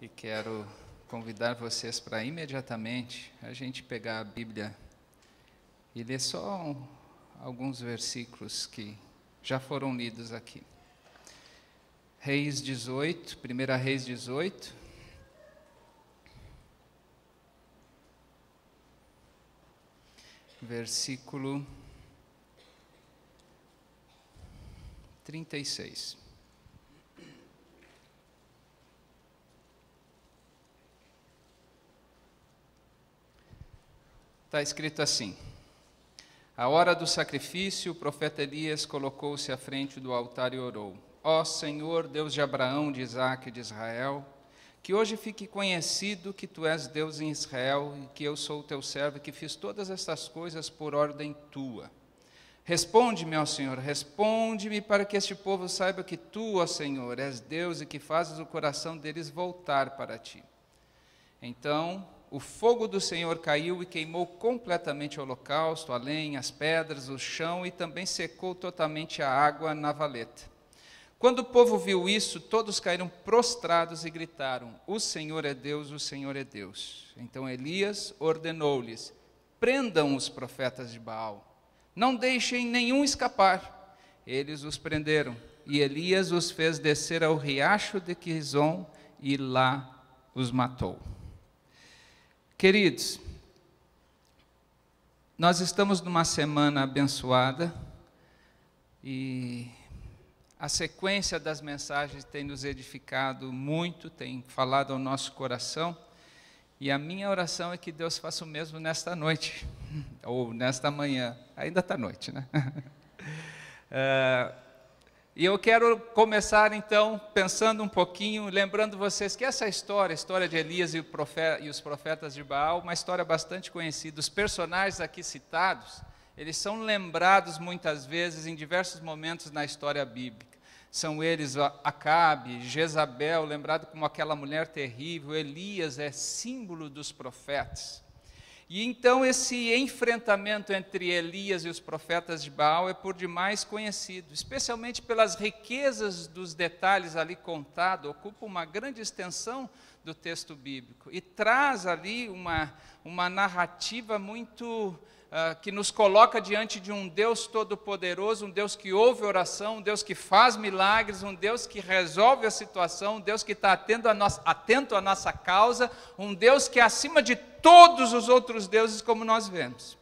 e quero convidar vocês para imediatamente a gente pegar a Bíblia e ler só um, alguns versículos que já foram lidos aqui. Reis 18, 1 Reis 18. Versículo 36. está escrito assim: A hora do sacrifício, o profeta Elias colocou-se à frente do altar e orou: Ó oh, Senhor, Deus de Abraão, de Isaac e de Israel, que hoje fique conhecido que tu és Deus em Israel e que eu sou o teu servo e que fiz todas estas coisas por ordem tua. Responde-me, ó Senhor, responde-me para que este povo saiba que tu, ó Senhor, és Deus e que fazes o coração deles voltar para ti. Então o fogo do Senhor caiu e queimou completamente o holocausto, a lenha, as pedras, o chão e também secou totalmente a água na valeta. Quando o povo viu isso, todos caíram prostrados e gritaram: O Senhor é Deus, o Senhor é Deus. Então Elias ordenou-lhes: Prendam os profetas de Baal, não deixem nenhum escapar. Eles os prenderam e Elias os fez descer ao riacho de Quizon e lá os matou. Queridos, nós estamos numa semana abençoada e a sequência das mensagens tem nos edificado muito, tem falado ao nosso coração. E a minha oração é que Deus faça o mesmo nesta noite, ou nesta manhã. Ainda está noite, né? uh, E eu quero começar então pensando um pouquinho, lembrando vocês que essa história, a história de Elias e, profeta, e, os profetas de Baal, uma história bastante conhecida. Os personagens aqui citados, eles são lembrados muitas vezes em diversos momentos na história bíblica. São eles Acabe, Jezabel, lembrado como aquela mulher terrível, Elias é símbolo dos profetas. E então esse enfrentamento entre Elias e os profetas de Baal é por demais conhecido, especialmente pelas riquezas dos detalhes ali contado, ocupa uma grande extensão do texto bíblico e traz ali uma, uma narrativa muito ah, que nos coloca diante de um Deus todo-poderoso, um Deus que ouve oração, um Deus que faz milagres, um Deus que resolve a situação, um Deus que está atento, atento à nossa causa, um Deus que é acima de todos os outros deuses, como nós vemos.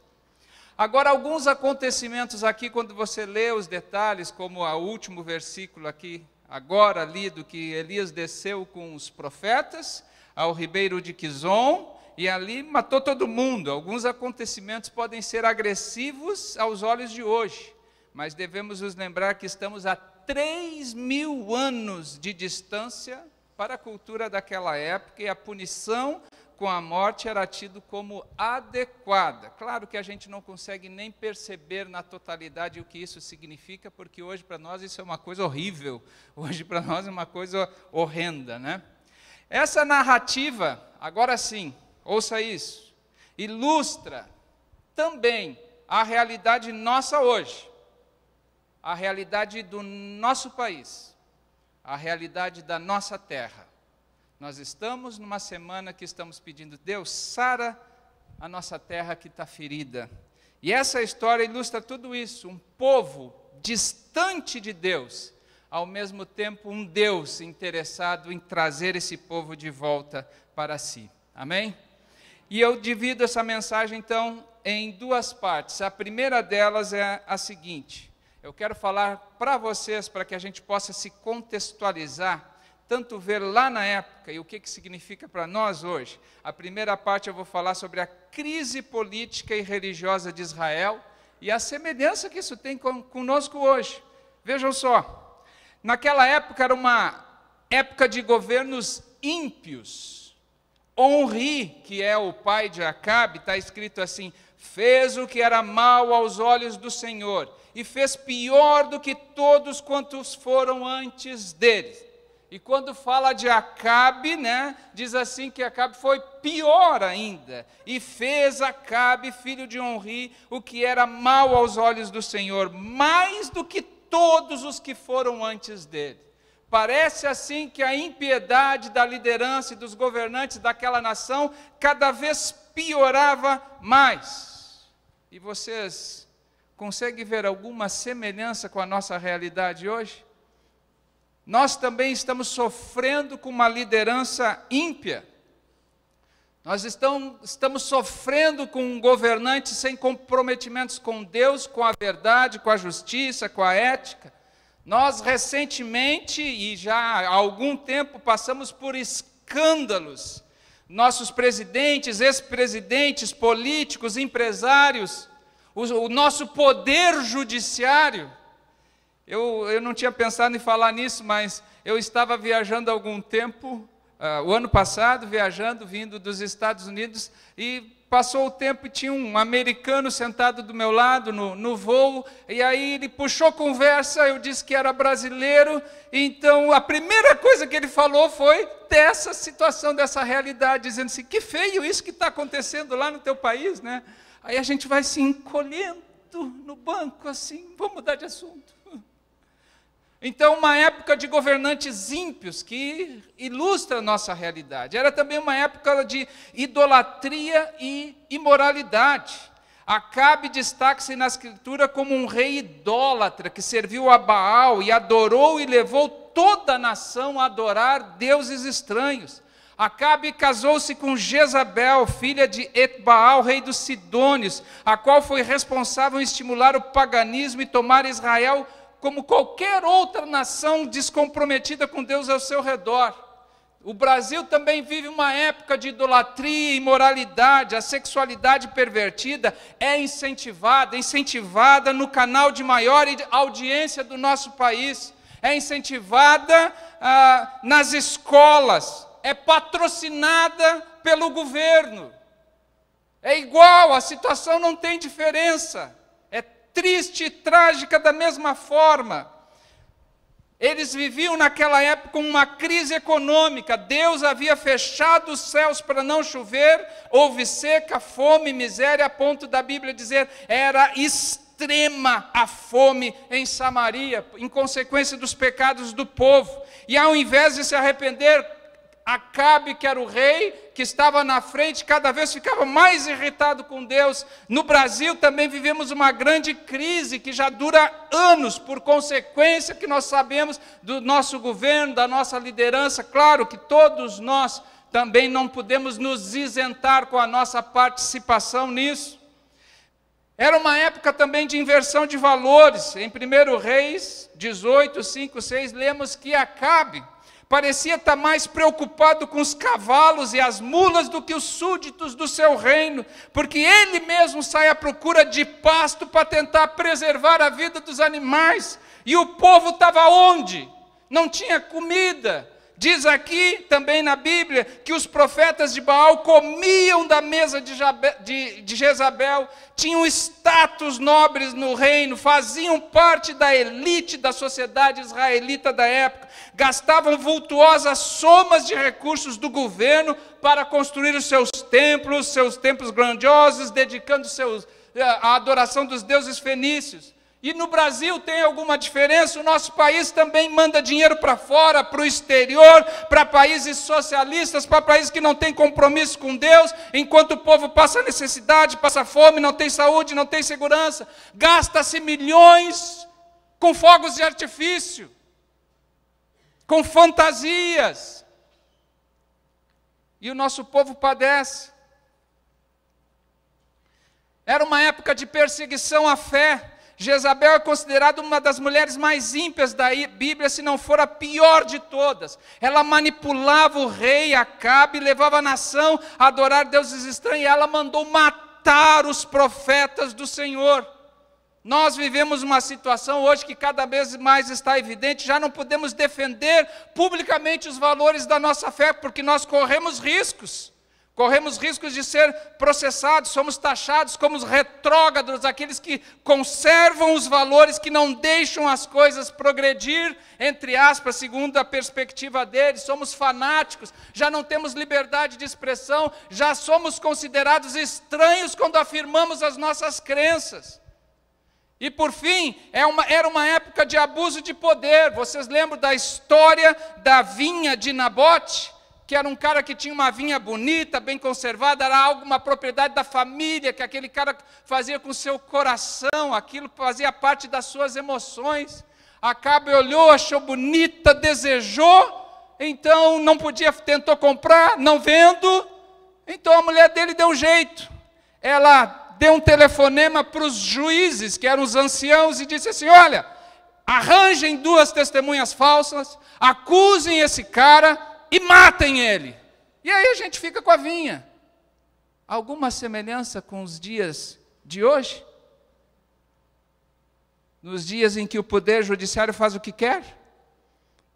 Agora, alguns acontecimentos aqui, quando você lê os detalhes, como o último versículo aqui, agora lido, que Elias desceu com os profetas ao ribeiro de Quizon, e ali matou todo mundo. Alguns acontecimentos podem ser agressivos aos olhos de hoje, mas devemos nos lembrar que estamos a 3 mil anos de distância para a cultura daquela época e a punição com a morte era tido como adequada. Claro que a gente não consegue nem perceber na totalidade o que isso significa, porque hoje para nós isso é uma coisa horrível, hoje para nós é uma coisa horrenda, né? Essa narrativa, agora sim, ouça isso, ilustra também a realidade nossa hoje, a realidade do nosso país, a realidade da nossa terra. Nós estamos numa semana que estamos pedindo, Deus, sara a nossa terra que está ferida. E essa história ilustra tudo isso: um povo distante de Deus, ao mesmo tempo um Deus interessado em trazer esse povo de volta para si. Amém? E eu divido essa mensagem então em duas partes. A primeira delas é a seguinte: eu quero falar para vocês para que a gente possa se contextualizar, tanto ver lá na época e o que, que significa para nós hoje. A primeira parte eu vou falar sobre a crise política e religiosa de Israel e a semelhança que isso tem com, conosco hoje. Vejam só, naquela época era uma época de governos ímpios Onri, que é o pai de Acabe, está escrito assim: fez o que era mal aos olhos do Senhor, e fez pior do que todos quantos foram antes dele. E quando fala de Acabe, né, diz assim que Acabe foi pior ainda, e fez Acabe, filho de Onri, o que era mal aos olhos do Senhor, mais do que todos os que foram antes dele. Parece assim que a impiedade da liderança e dos governantes daquela nação cada vez piorava mais. E vocês conseguem ver alguma semelhança com a nossa realidade hoje? Nós também estamos sofrendo com uma liderança ímpia. Nós estamos, sofrendo com um governante sem comprometimentos com Deus, com a verdade, com a justiça, com a ética. Nós recentemente e já há algum tempo passamos por escândalos. Nossos presidentes, ex-presidentes, políticos, empresários, o, o, nosso poder judiciário. Eu, eu não tinha pensado em falar nisso, mas eu estava viajando há algum tempo uh, o ano passado viajando, vindo dos Estados Unidos, e passou o tempo e tinha um americano sentado do meu lado no, no voo, e aí ele puxou conversa, eu disse que era brasileiro, então a primeira coisa que ele falou foi dessa situação, dessa realidade, dizendo assim, que feio isso que está acontecendo lá no teu país, né? Aí a gente vai se encolhendo no banco, assim, vamos mudar de assunto. Então, uma época de governantes ímpios que ilustra a nossa realidade. Era também uma época de idolatria e imoralidade. Acabe destaca-se na Escritura como um rei idólatra que serviu a Baal e adorou e levou toda a nação a adorar deuses estranhos. Acabe casou-se com Jezabel, filha de Etbaal, rei dos Sidônios, a qual foi responsável em estimular o paganismo e tomar Israel como qualquer outra nação descomprometida com Deus ao seu redor. O Brasil também vive uma época de idolatria, imoralidade, a sexualidade pervertida é incentivada, incentivada no canal de maior audiência do nosso país, é incentivada ah, nas escolas, é patrocinada pelo governo. É igual, a situação não tem diferença triste e trágica da mesma forma. Eles viviam naquela época uma crise econômica. Deus havia fechado os céus para não chover, houve seca, fome, miséria, a ponto da Bíblia dizer era extrema a fome em Samaria, em consequência dos pecados do povo. E ao invés de se arrepender, Acabe, que era o rei, que estava na frente, cada vez ficava mais irritado com Deus. No Brasil também vivemos uma grande crise que já dura anos, por consequência que nós sabemos do nosso governo, da nossa liderança. Claro que todos nós também não podemos nos isentar com a nossa participação nisso. Era uma época também de inversão de valores. Em 1 Reis 18, 5, 6, lemos que Acabe parecia estar tá mais preocupado com os cavalos e as mulas do que os súditos do seu reino, porque ele mesmo sai à procura de pasto para tentar preservar a vida dos animais. E o povo estava onde? Não tinha comida, Diz aqui também na Bíblia que os profetas de Baal comiam da mesa de, Jabel, de, de Jezabel, tinham status nobres no reino, faziam parte da elite da sociedade israelita da época, gastavam vultuosas somas de recursos do governo para construir os seus templos, seus templos grandiosos, dedicando seus, eh, a adoração dos deuses fenícios. E no Brasil tem alguma diferença? O nosso país também manda dinheiro para fora, para o exterior, para países socialistas, para países que não têm compromisso com Deus, enquanto o povo passa necessidade, passa fome, não tem saúde, não tem segurança. Gasta-se milhões com fogos de artifício, com fantasias. E o nosso povo padece. Era uma época de perseguição à fé. Jezabel é considerada uma das mulheres mais ímpias da Bíblia, se não for a pior de todas. Ela manipulava o rei Acabe, levava a nação a adorar deuses estranhos, e ela mandou matar os profetas do Senhor. Nós vivemos uma situação hoje que cada vez mais está evidente, já não podemos defender publicamente os valores da nossa fé, porque nós corremos riscos. Corremos riscos de ser processados, somos taxados como os retrógrados, aqueles que conservam os valores, que não deixam as coisas progredir, entre aspas, segundo a perspectiva deles. Somos fanáticos, já não temos liberdade de expressão, já somos considerados estranhos quando afirmamos as nossas crenças. E por fim, é uma, era uma época de abuso de poder. Vocês lembram da história da vinha de Nabote? que era um cara que tinha uma vinha bonita, bem conservada, era algo, uma propriedade da família, que aquele cara fazia com seu coração, aquilo fazia parte das suas emoções. Acaba olhou, achou bonita, desejou, então não podia, tentou comprar, não vendo. Então a mulher dele deu um jeito. Ela deu um telefonema para os juízes, que eram os anciãos, e disse assim: Olha, arranjem duas testemunhas falsas, acusem esse cara e matem ele. E aí a gente fica com a vinha. Alguma semelhança com os dias de hoje? Nos dias em que o poder judiciário faz o que quer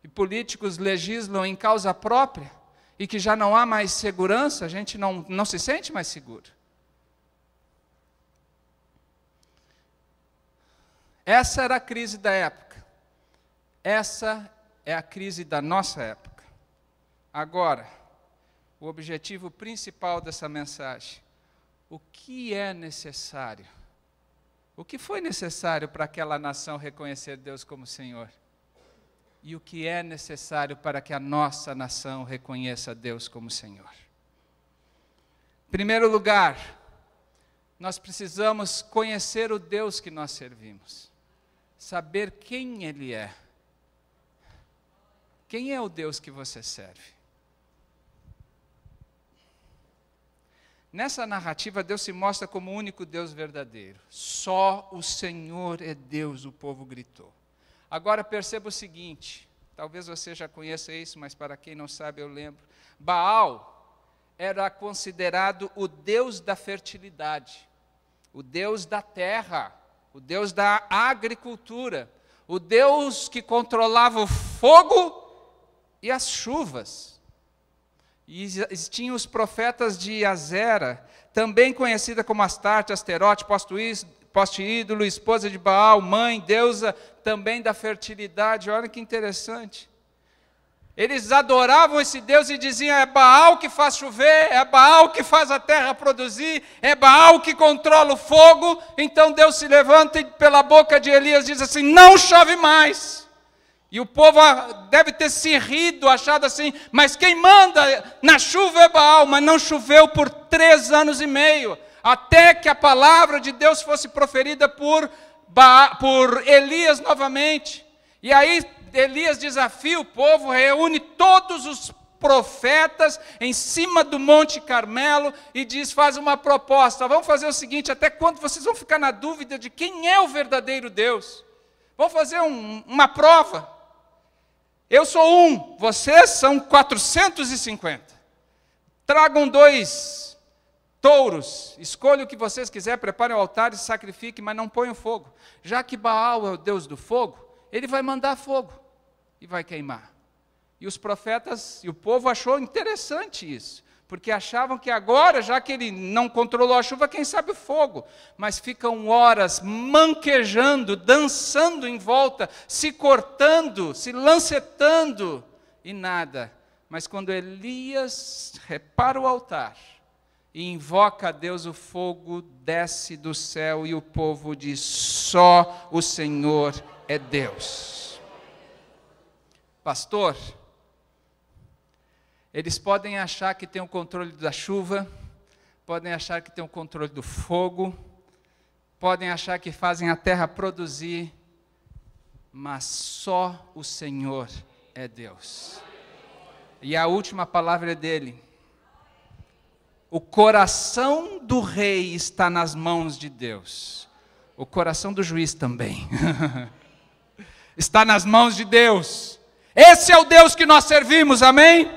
e políticos legislam em causa própria e que já não há mais segurança, a gente não, não se sente mais seguro. Essa era a crise da época. Essa é a crise da nossa época. Agora, o objetivo principal dessa mensagem: o que é necessário? O que foi necessário para aquela nação reconhecer Deus como Senhor? E o que é necessário para que a nossa nação reconheça Deus como Senhor? Em primeiro lugar, nós precisamos conhecer o Deus que nós servimos, saber quem Ele é. Quem é o Deus que você serve? Nessa narrativa, Deus se mostra como o único Deus verdadeiro. Só o Senhor é Deus, o povo gritou. Agora perceba o seguinte: talvez você já conheça isso, mas para quem não sabe, eu lembro. Baal era considerado o Deus da fertilidade, o Deus da terra, o Deus da agricultura, o Deus que controlava o fogo e as chuvas. E existiam os profetas de Azera, também conhecida como Astarte, Asterote, poste ídolo, esposa de Baal, mãe, deusa também da fertilidade. Olha que interessante. Eles adoravam esse Deus e diziam: é Baal que faz chover, é Baal que faz a terra produzir, é Baal que controla o fogo. Então Deus se levanta e, pela boca de Elias, diz assim: não chove mais. E o povo ah, deve ter se rido, achado assim, mas quem manda na chuva é Baal, mas não choveu por três anos e meio, até que a palavra de Deus fosse proferida por, por Elias novamente. E aí Elias desafia o povo, reúne todos os profetas em cima do Monte Carmelo e diz: faz uma proposta. Vamos fazer o seguinte: até quando vocês vão ficar na dúvida de quem é o verdadeiro Deus? Vamos fazer um, uma prova. Eu sou um, vocês são 450. Tragam dois touros, escolha o que vocês quiserem, preparem o altar e sacrifiquem, mas não ponham fogo. Já que Baal é o deus do fogo, ele vai mandar fogo e vai queimar. E os profetas e o povo achou interessante isso porque achavam que agora, já que ele não controlou a chuva, quem sabe o fogo. Mas ficam horas manquejando, dançando em volta, se cortando, se lancetando, e nada. Mas quando Elias repara o altar e invoca a Deus, o fogo desce do céu e o povo diz: só o Senhor é Deus. Pastor, eles podem achar que tem o controle da chuva, podem achar que tem o controle do fogo, podem achar que fazem a terra produzir, mas só o Senhor é Deus. E a última palavra é dele. O coração do rei está nas mãos de Deus. O coração do juiz também. está nas mãos de Deus. Esse é o Deus que nós servimos, amém?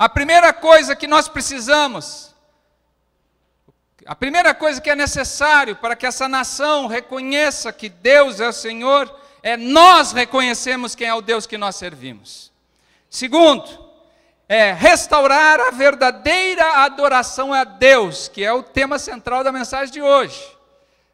A primeira coisa que nós precisamos, a primeira coisa que é necessário para que essa nação reconheça que Deus é o Senhor, é nós reconhecemos quem é o Deus que nós servimos. Segundo, é restaurar a verdadeira adoração a Deus, que é o tema central da mensagem de hoje.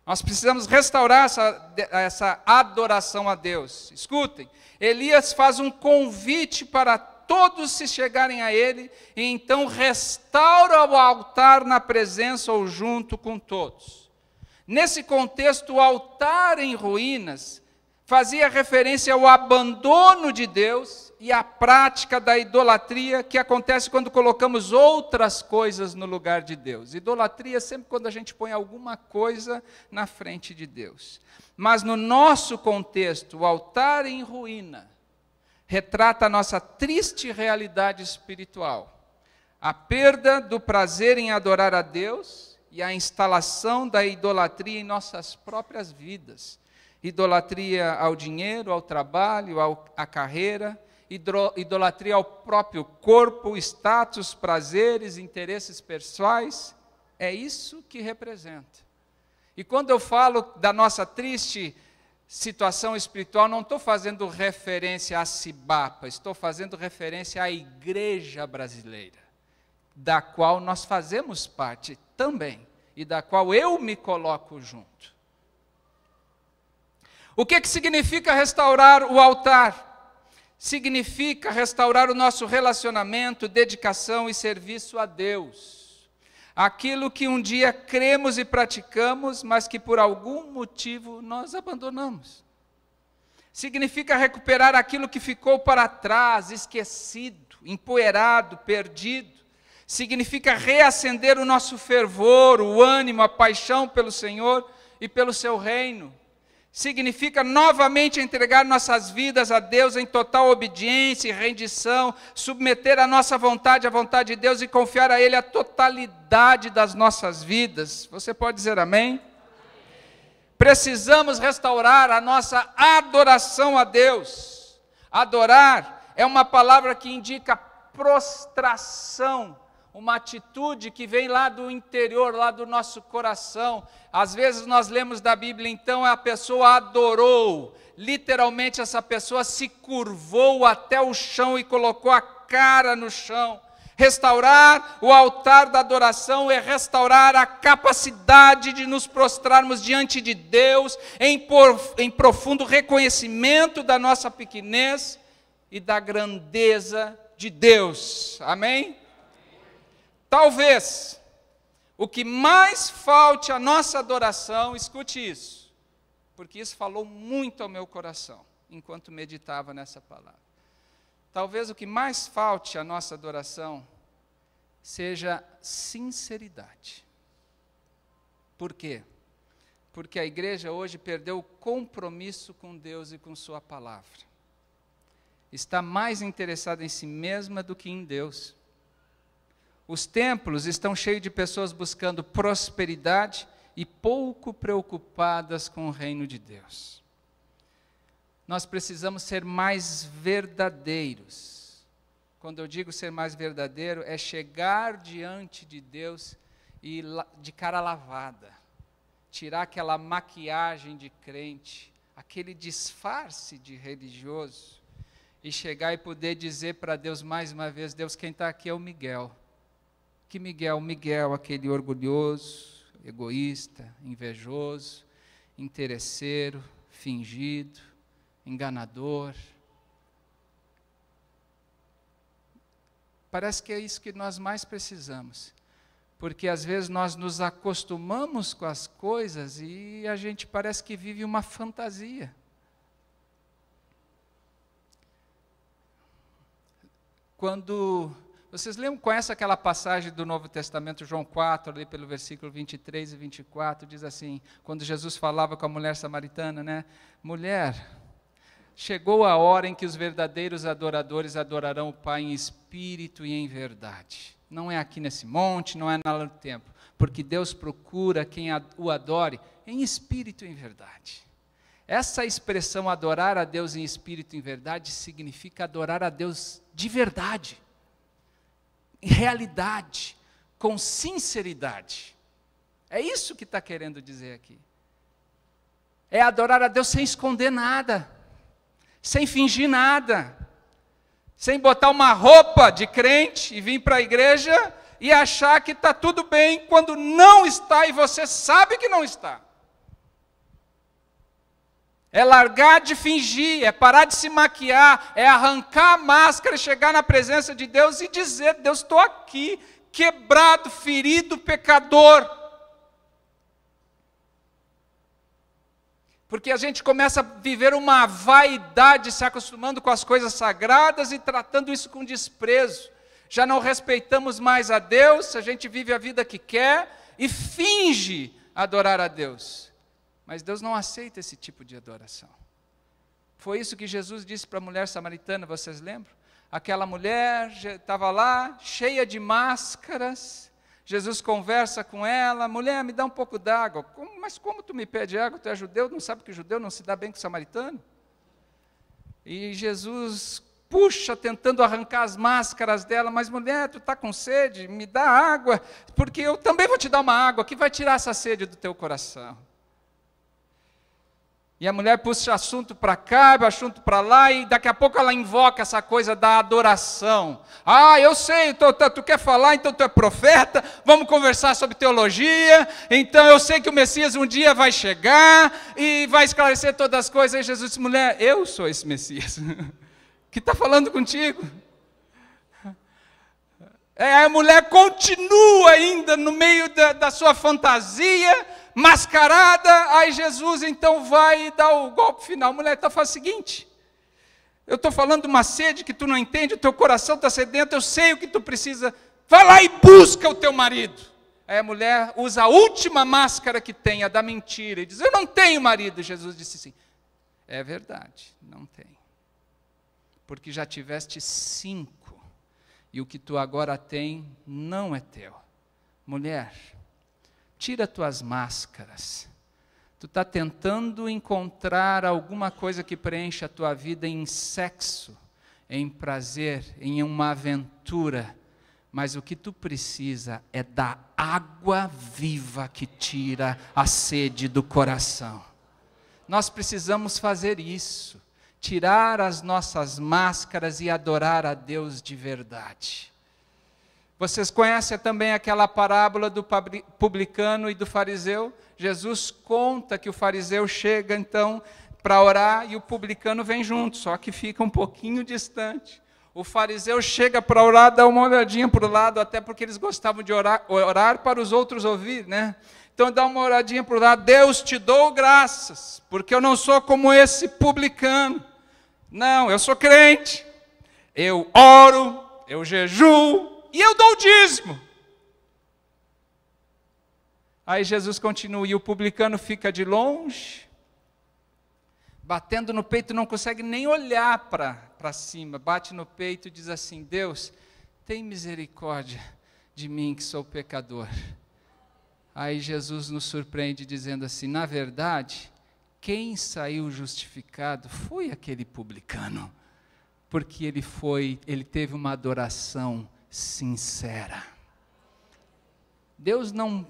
Nós precisamos restaurar essa, essa adoração a Deus. Escutem, Elias faz um convite para todos se chegarem a ele, e então restaura o altar na presença ou junto com todos. Nesse contexto, o altar em ruínas fazia referência ao abandono de Deus e à prática da idolatria que acontece quando colocamos outras coisas no lugar de Deus. Idolatria é sempre quando a gente põe alguma coisa na frente de Deus. Mas no nosso contexto, o altar em ruínas retrata a nossa triste realidade espiritual. A perda do prazer em adorar a Deus e a instalação da idolatria em nossas próprias vidas. Idolatria ao dinheiro, ao trabalho, ao, à carreira, idolatria ao próprio corpo, status, prazeres, interesses pessoais. É isso que representa. E quando eu falo da nossa triste situação espiritual, não estou fazendo referência a Cibapa, estou fazendo referência à igreja brasileira, da qual nós fazemos parte também e da qual eu me coloco junto. O que, que significa restaurar o altar? Significa restaurar o nosso relacionamento, dedicação e serviço a Deus aquilo que um dia cremos e praticamos, mas que por algum motivo nós abandonamos. Significa recuperar aquilo que ficou para trás, esquecido, empoeirado, perdido. Significa reacender o nosso fervor, o ânimo, a paixão pelo Senhor e pelo seu reino significa novamente entregar nossas vidas a Deus em total obediência e rendição, submeter a nossa vontade à vontade de Deus e confiar a Ele a totalidade das nossas vidas. Você pode dizer amém? Precisamos restaurar a nossa adoração a Deus. Adorar é uma palavra que indica prostração, uma atitude que vem lá do interior, lá do nosso coração, às vezes nós lemos da Bíblia, então a pessoa adorou, literalmente essa pessoa se curvou até o chão e colocou a cara no chão. Restaurar o altar da adoração é restaurar a capacidade de nos prostrarmos diante de Deus em, por, em profundo reconhecimento da nossa pequenez e da grandeza de Deus. Amém? Talvez o que mais falte à nossa adoração, escute isso, porque isso falou muito ao meu coração enquanto meditava nessa palavra. Talvez o que mais falte à nossa adoração seja sinceridade. Por quê? Porque a igreja hoje perdeu o compromisso com Deus e com Sua palavra. Está mais interessada em si mesma do que em Deus. Os templos estão cheios de pessoas buscando prosperidade e pouco preocupadas com o reino de Deus. Nós precisamos ser mais verdadeiros. Quando eu digo ser mais verdadeiro, é chegar diante de Deus e de cara lavada, tirar aquela maquiagem de crente, aquele disfarce de religioso e chegar e poder dizer para Deus mais uma vez: Deus, quem está aqui é o Miguel que Miguel, Miguel, aquele orgulhoso, egoísta, invejoso, interesseiro, fingido, enganador. Parece que é isso que nós mais precisamos. Porque às vezes nós nos acostumamos com as coisas e a gente parece que vive uma fantasia. Quando vocês lembram, conhecem aquela passagem do Novo Testamento, João 4, ali pelo versículo 23 e 24, diz assim, quando Jesus falava com a mulher samaritana, né? Mulher, chegou a hora em que os verdadeiros adoradores adorarão o Pai em espírito e em verdade. Não é aqui nesse monte, não é na do tempo, porque Deus procura quem o adore em espírito e em verdade. Essa expressão adorar a Deus em espírito e em verdade significa adorar a Deus de verdade realidade, com sinceridade. É isso que está querendo dizer aqui. É adorar a Deus sem esconder nada, sem fingir nada, sem botar uma roupa de crente e vir para a igreja e achar que está tudo bem quando não está e você sabe que não está. É largar de fingir, é parar de se maquiar, é arrancar a máscara, chegar na presença de Deus e dizer: Deus, estou aqui, quebrado, ferido, pecador. Porque a gente começa a viver uma vaidade, se acostumando com as coisas sagradas e tratando isso com desprezo. Já não respeitamos mais a Deus, a gente vive a vida que quer e finge adorar a Deus. Mas Deus não aceita esse tipo de adoração. Foi isso que Jesus disse para a mulher samaritana, vocês lembram? Aquela mulher estava lá, cheia de máscaras. Jesus conversa com ela, mulher, me dá um pouco d'água. mas como tu me pede água? Tu é judeu, não sabe que judeu não se dá bem com o samaritano? E Jesus puxa, tentando arrancar as máscaras dela, mas mulher, tu está com sede, me dá água, porque eu também vou te dar uma água que vai tirar essa sede do teu coração. E a mulher puxa assunto para cá, assunto para lá, e daqui a pouco ela invoca essa coisa da adoração. Ah, eu sei, tu, então, tu, então, tu, quer falar, então tu é profeta, vamos conversar sobre teologia, então eu sei que o Messias um dia vai chegar e vai esclarecer todas as coisas. E Jesus disse, mulher, eu sou esse Messias que está falando contigo. É, a mulher continua ainda no meio da, da sua fantasia, mascarada, aí Jesus então vai e dá o golpe final. A mulher está falando o seguinte: eu estou falando uma sede que tu não entende, o teu coração está sedento, eu sei o que tu precisa. Vai lá e busca o teu marido. Aí a mulher usa a última máscara que tem, a da mentira, e diz: Eu não tenho marido. Jesus disse assim: É verdade, não tem. Porque já tiveste cinco, e o que tu agora tem não é teu. Mulher, Tira tuas máscaras. Tu está tentando encontrar alguma coisa que preencha a tua vida em sexo, em prazer, em uma aventura. Mas o que tu precisa é da água viva que tira a sede do coração. Nós precisamos fazer isso, tirar as nossas máscaras e adorar a Deus de verdade. Vocês conhecem também aquela parábola do publicano e do fariseu? Jesus conta que o fariseu chega então para orar e o publicano vem junto, só que fica um pouquinho distante. O fariseu chega para orar, dá uma olhadinha para o lado, até porque eles gostavam de orar, orar para os outros ouvir, né? Então dá uma olhadinha para o lado, Deus te dou graças, porque eu não sou como esse publicano. Não, eu sou crente. Eu oro, eu jejuo, e eu dou o dízimo. Aí Jesus continua, e o publicano fica de longe, batendo no peito, não consegue nem olhar para cima, bate no peito e diz assim: Deus, tem misericórdia de mim que sou pecador. Aí Jesus nos surpreende dizendo assim: na verdade, quem saiu justificado foi aquele publicano, porque ele foi, ele teve uma adoração sincera. Deus não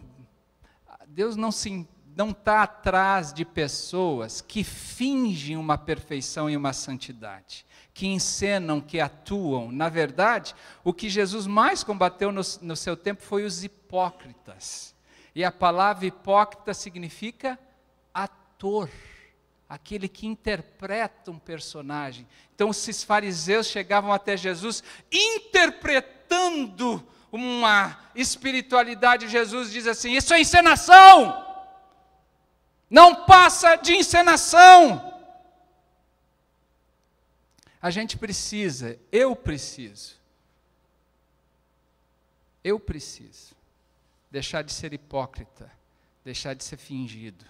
Deus não se não está atrás de pessoas que fingem uma perfeição e uma santidade, que encenam, que atuam. Na verdade, o que Jesus mais combateu no, no seu tempo foi os hipócritas. E a palavra hipócrita significa ator aquele que interpreta um personagem. Então, esses fariseus chegavam até Jesus interpretando uma espiritualidade. Jesus diz assim: Isso é encenação! Não passa de encenação! A gente precisa, eu preciso, eu preciso deixar de ser hipócrita, deixar de ser fingido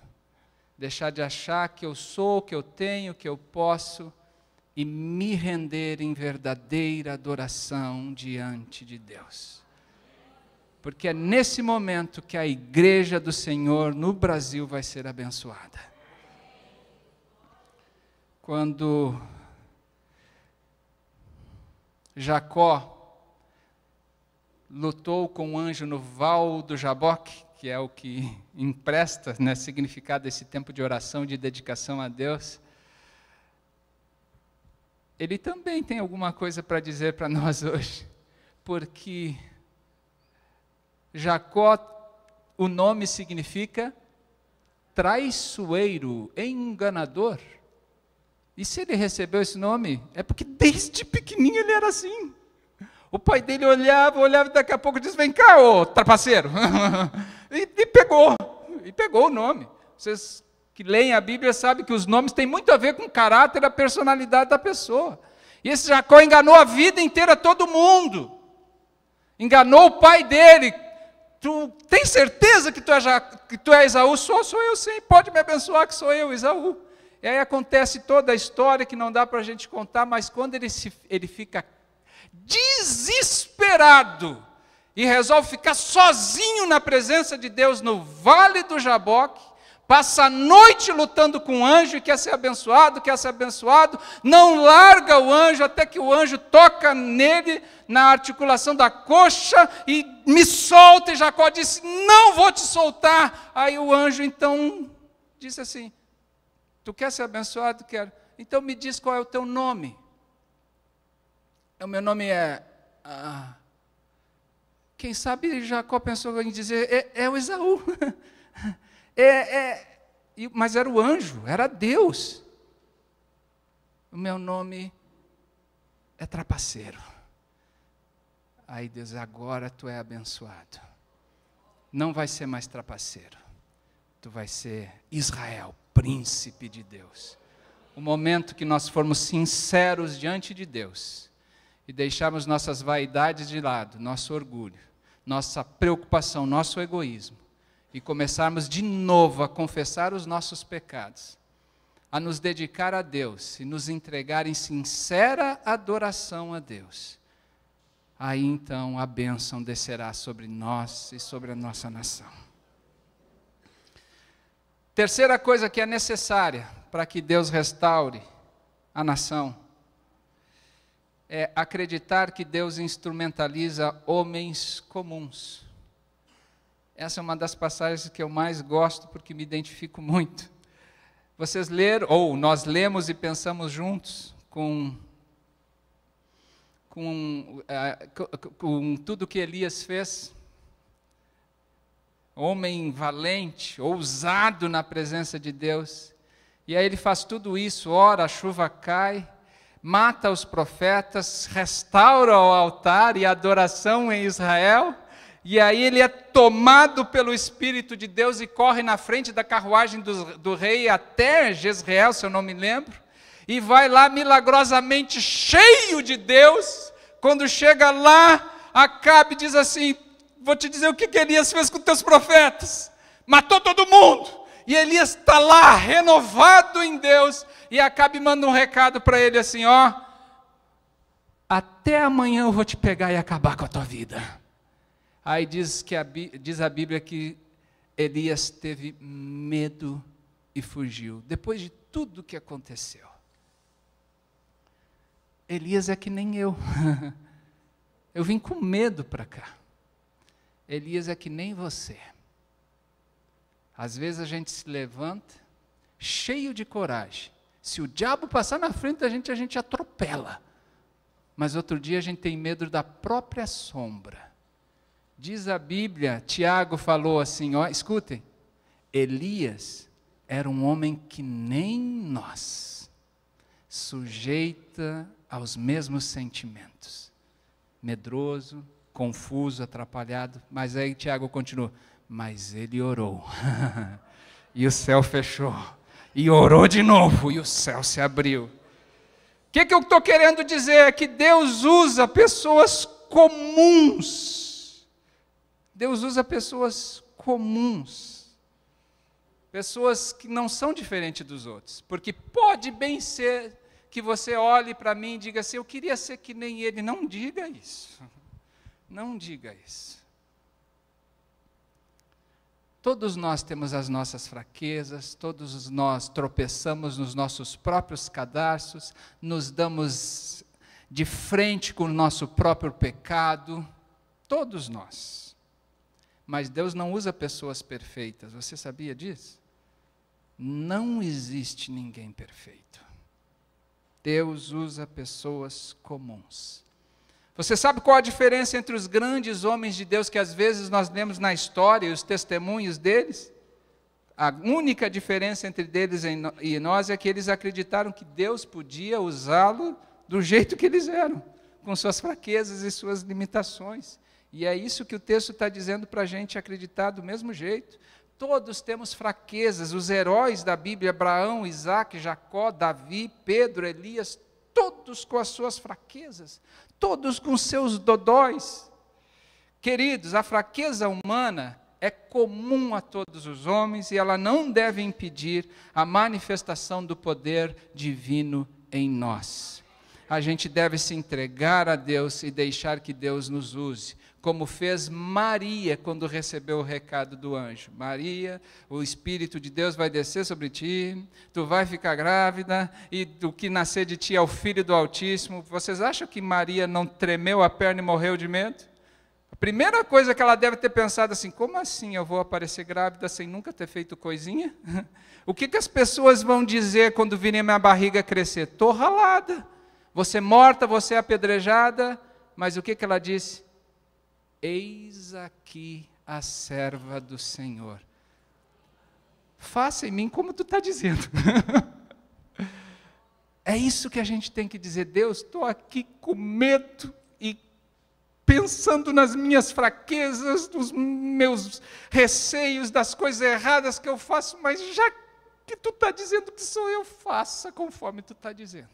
deixar de achar que eu sou, que eu tenho, que eu posso e me render em verdadeira adoração diante de Deus. Porque é nesse momento que a igreja do Senhor no Brasil vai ser abençoada. Quando Jacó lutou com o anjo no val do Jaboque, que é o que empresta né, significado esse tempo de oração, de dedicação a Deus, ele também tem alguma coisa para dizer para nós hoje, porque Jacó, o nome significa traiçoeiro, enganador. E se ele recebeu esse nome, é porque desde pequenininho ele era assim. O pai dele olhava, olhava e daqui a pouco diz: Vem cá, ô trapaceiro. E, e pegou, e pegou o nome. Vocês que leem a Bíblia sabem que os nomes têm muito a ver com o caráter, a personalidade da pessoa. E esse Jacó enganou a vida inteira todo mundo. Enganou o pai dele. Tu tem certeza que tu é, ja... que tu é Esaú? Sou, sou eu sim. Pode me abençoar que sou eu, Isaú. E aí acontece toda a história que não dá para a gente contar, mas quando ele, se, ele fica desesperado, e resolve ficar sozinho na presença de Deus no vale do Jaboque, passa a noite lutando com o anjo, quer ser abençoado, quer ser abençoado, não larga o anjo até que o anjo toca nele na articulação da coxa e me solta. E Jacó disse: Não vou te soltar. Aí o anjo então disse assim: Tu quer ser abençoado? Quero. Então me diz qual é o teu nome. O meu nome é. Ah, quem sabe Jacó pensou em dizer: é, é o Esaú. é, é, mas era o anjo, era Deus. O meu nome é trapaceiro. Aí Deus, agora tu é abençoado. Não vai ser mais trapaceiro. Tu vai ser Israel, príncipe de Deus. O momento que nós formos sinceros diante de Deus e deixarmos nossas vaidades de lado, nosso orgulho, nossa preocupação, nosso egoísmo e começarmos de novo a confessar os nossos pecados, a nos dedicar a Deus e nos entregar em sincera adoração a Deus, aí então a bênção descerá sobre nós e sobre a nossa nação. Terceira coisa que é necessária para que Deus restaure a nação é acreditar que Deus instrumentaliza homens comuns. Essa é uma das passagens que eu mais gosto porque me identifico muito. Vocês leram, ou nós lemos e pensamos juntos com, com, é, com tudo que Elias fez. Homem valente, ousado na presença de Deus. E aí ele faz tudo isso, ora, a chuva cai, mata os profetas, restaura o altar e a adoração em Israel. E aí ele é tomado pelo Espírito de Deus e corre na frente da carruagem do, do rei até Jezreel, se eu não me lembro, e vai lá milagrosamente cheio de Deus. Quando chega lá, Acabe diz assim: Vou te dizer o que, que Elias fez com teus profetas. Matou todo mundo. E Elias está lá, renovado em Deus, e Acabe manda um recado para ele assim: ó, até amanhã eu vou te pegar e acabar com a tua vida. Aí diz, que a, diz a Bíblia que Elias teve medo e fugiu, depois de tudo que aconteceu. Elias é que nem eu. Eu vim com medo para cá. Elias é que nem você. Às vezes a gente se levanta cheio de coragem se o diabo passar na frente da gente, a gente atropela. Mas outro dia a gente tem medo da própria sombra. Diz a Bíblia, Tiago falou assim: ó, escutem, Elias era um homem que nem nós, sujeita aos mesmos sentimentos, medroso, confuso, atrapalhado. Mas aí Tiago continua: mas ele orou, e o céu fechou e orou de novo, e o céu se abriu. O que, que eu estou querendo dizer? É que Deus usa pessoas comuns. Deus usa pessoas comuns. Pessoas que não são diferentes dos outros. Porque pode bem ser que você olhe para mim e diga assim: Eu queria ser que nem ele. Não diga isso. Não diga isso. Todos nós temos as nossas fraquezas, todos nós tropeçamos nos nossos próprios cadarços, nos damos de frente com o nosso próprio pecado, todos nós. Mas Deus não usa pessoas perfeitas, você sabia disso? Não existe ninguém perfeito. Deus usa pessoas comuns você sabe qual a diferença entre os grandes homens de Deus que às vezes nós lemos na história e os testemunhos deles? A única diferença entre eles e nós é que eles acreditaram que Deus podia usá-lo do jeito que eles eram, com suas fraquezas e suas limitações. E é isso que o texto está dizendo para a gente acreditar do mesmo jeito. Todos temos fraquezas, os heróis da Bíblia, Abraão, Isaac, Jacó, Davi, Pedro, Elias, todos com as suas fraquezas todos com seus dodóis. Queridos, a fraqueza humana é comum a todos os homens e ela não deve impedir a manifestação do poder divino em nós a gente deve se entregar a Deus e deixar que Deus nos use, como fez Maria quando recebeu o recado do anjo. Maria, o Espírito de Deus vai descer sobre ti, tu vai ficar grávida, e o que nascer de ti é o Filho do Altíssimo. Vocês acham que Maria não tremeu a perna e morreu de medo? A primeira coisa que ela deve ter pensado assim: como assim eu vou aparecer grávida sem nunca ter feito coisinha? O que, que as pessoas vão dizer quando virem minha barriga crescer? Estou ralada. Você é morta, você é apedrejada, mas o que, que ela disse? Eis aqui a serva do Senhor. Faça em mim como tu está dizendo. é isso que a gente tem que dizer. Deus, estou aqui com medo e pensando nas minhas fraquezas, nos meus receios, das coisas erradas que eu faço, mas já que tu está dizendo que sou eu, faça conforme tu está dizendo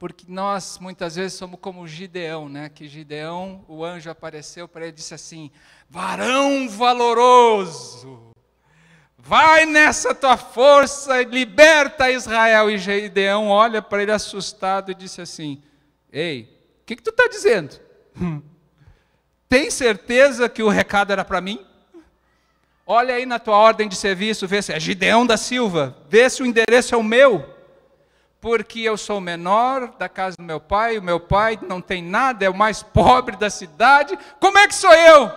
porque nós muitas vezes somos como Gideão, né? Que Gideão, o anjo apareceu para ele e disse assim: varão valoroso, vai nessa tua força e liberta Israel. E Gideão olha para ele assustado e disse assim: Ei, o que, que tu está dizendo? Tem certeza que o recado era para mim? Olha aí na tua ordem de serviço, vê se é Gideão da Silva, vê se o endereço é o meu porque eu sou o menor da casa do meu pai, o meu pai não tem nada, é o mais pobre da cidade, como é que sou eu?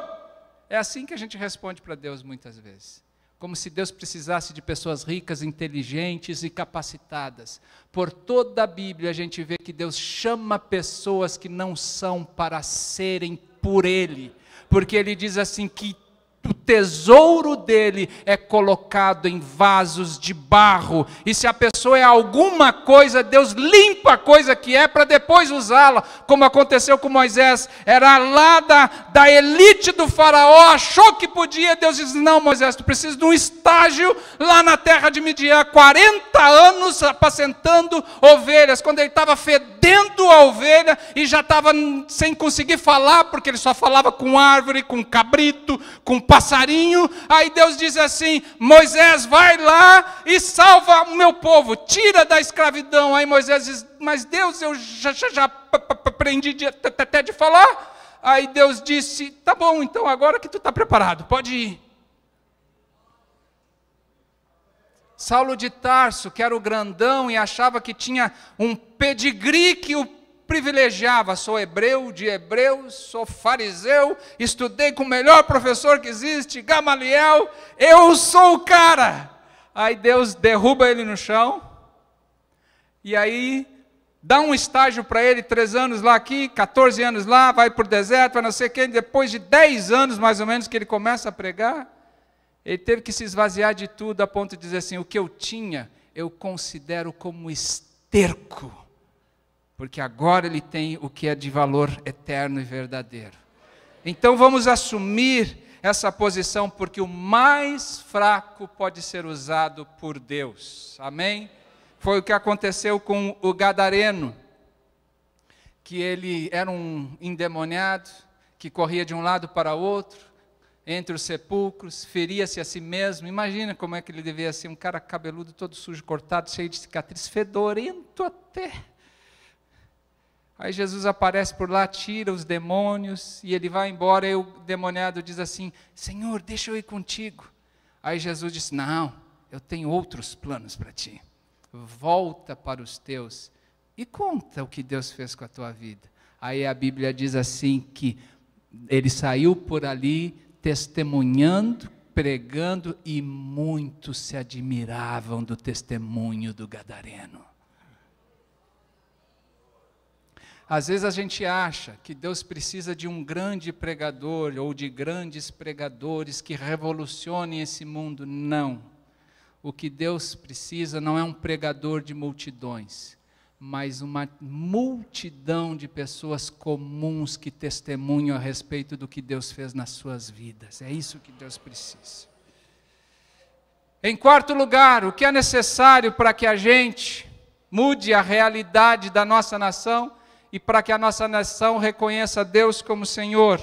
É assim que a gente responde para Deus muitas vezes. Como se Deus precisasse de pessoas ricas, inteligentes e capacitadas. Por toda a Bíblia a gente vê que Deus chama pessoas que não são para serem por Ele. Porque Ele diz assim: que o tesouro dele é colocado em vasos de barro. E se a pessoa é alguma coisa, Deus limpa a coisa que é para depois usá-la, como aconteceu com Moisés. Era lá da, da elite do faraó, achou que podia. Deus disse: Não, Moisés, tu precisa de um estágio lá na terra de Midian. 40 anos apacentando ovelhas, quando ele estava fedendo a ovelha e já estava sem conseguir falar, porque ele só falava com árvore, com cabrito, com passarinho. Aí Deus diz assim: Moisés, vai lá e salva o meu povo, tira da escravidão. Aí Moisés diz: Mas Deus, eu já, já, já aprendi de, até de falar. Aí Deus disse: Tá bom, então agora que tu está preparado, pode ir. Saulo de Tarso, que era o grandão e achava que tinha um pedigree que o privilegiava, sou hebreu de hebreus, sou fariseu, estudei com o melhor professor que existe, Gamaliel, eu sou o cara. Aí Deus derruba ele no chão, e aí dá um estágio para ele, três anos lá aqui, 14 anos lá, vai para o deserto, vai não sei quem, depois de dez anos mais ou menos que ele começa a pregar, ele teve que se esvaziar de tudo a ponto de dizer assim: o que eu tinha, eu considero como esterco porque agora ele tem o que é de valor eterno e verdadeiro. Então vamos assumir essa posição, porque o mais fraco pode ser usado por Deus. Amém? Foi o que aconteceu com o Gadareno, que ele era um endemoniado, que corria de um lado para outro, entre os sepulcros, feria-se a si mesmo. Imagina como é que ele devia ser, um cara cabeludo, todo sujo, cortado, cheio de cicatriz, fedorento até Aí Jesus aparece por lá, tira os demônios e ele vai embora. E o demoniado diz assim: Senhor, deixa eu ir contigo. Aí Jesus disse: Não, eu tenho outros planos para ti. Volta para os teus e conta o que Deus fez com a tua vida. Aí a Bíblia diz assim: que ele saiu por ali testemunhando, pregando, e muitos se admiravam do testemunho do Gadareno. Às vezes a gente acha que Deus precisa de um grande pregador ou de grandes pregadores que revolucionem esse mundo. Não. O que Deus precisa não é um pregador de multidões, mas uma multidão de pessoas comuns que testemunham a respeito do que Deus fez nas suas vidas. É isso que Deus precisa. Em quarto lugar, o que é necessário para que a gente mude a realidade da nossa nação? e para que a nossa nação reconheça Deus como Senhor.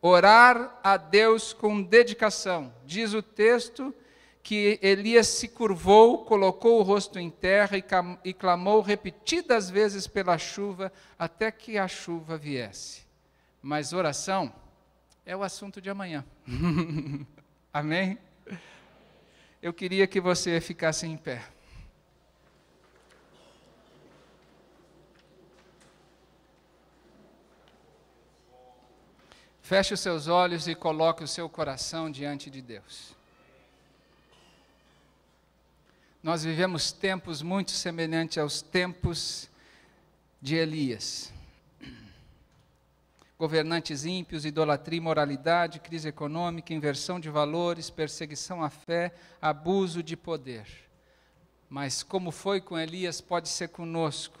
Orar a Deus com dedicação. Diz o texto que Elias se curvou, colocou o rosto em terra e clamou repetidas vezes pela chuva, até que a chuva viesse. Mas oração é o assunto de amanhã. Amém? Eu queria que você ficasse em pé. Feche os seus olhos e coloque o seu coração diante de Deus. Nós vivemos tempos muito semelhantes aos tempos de Elias. Governantes ímpios, idolatria, imoralidade, crise econômica, inversão de valores, perseguição à fé, abuso de poder. Mas, como foi com Elias, pode ser conosco.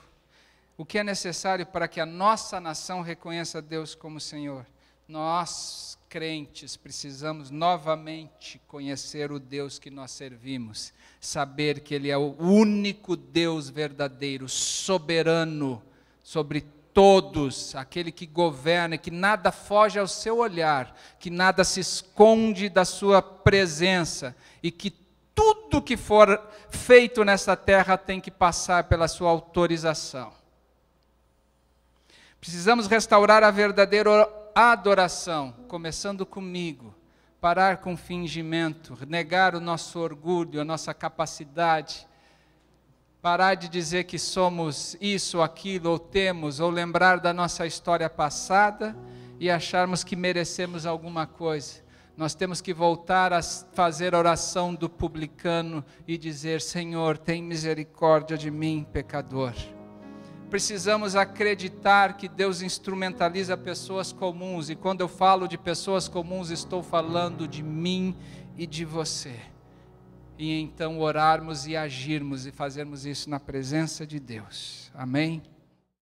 O que é necessário para que a nossa nação reconheça Deus como Senhor? Nós, crentes, precisamos novamente conhecer o Deus que nós servimos, saber que Ele é o único Deus verdadeiro, soberano sobre todos, aquele que governa, que nada foge ao seu olhar, que nada se esconde da sua presença e que tudo que for feito nessa terra tem que passar pela sua autorização. Precisamos restaurar a verdadeira adoração, começando comigo, parar com fingimento, negar o nosso orgulho, a nossa capacidade, parar de dizer que somos isso, aquilo, ou temos, ou lembrar da nossa história passada e acharmos que merecemos alguma coisa. Nós temos que voltar a fazer a oração do publicano e dizer: Senhor, tem misericórdia de mim, pecador precisamos acreditar que Deus instrumentaliza pessoas comuns, e quando eu falo de pessoas comuns, estou falando de mim e de você. E então orarmos e agirmos e fazermos isso na presença de Deus. Amém?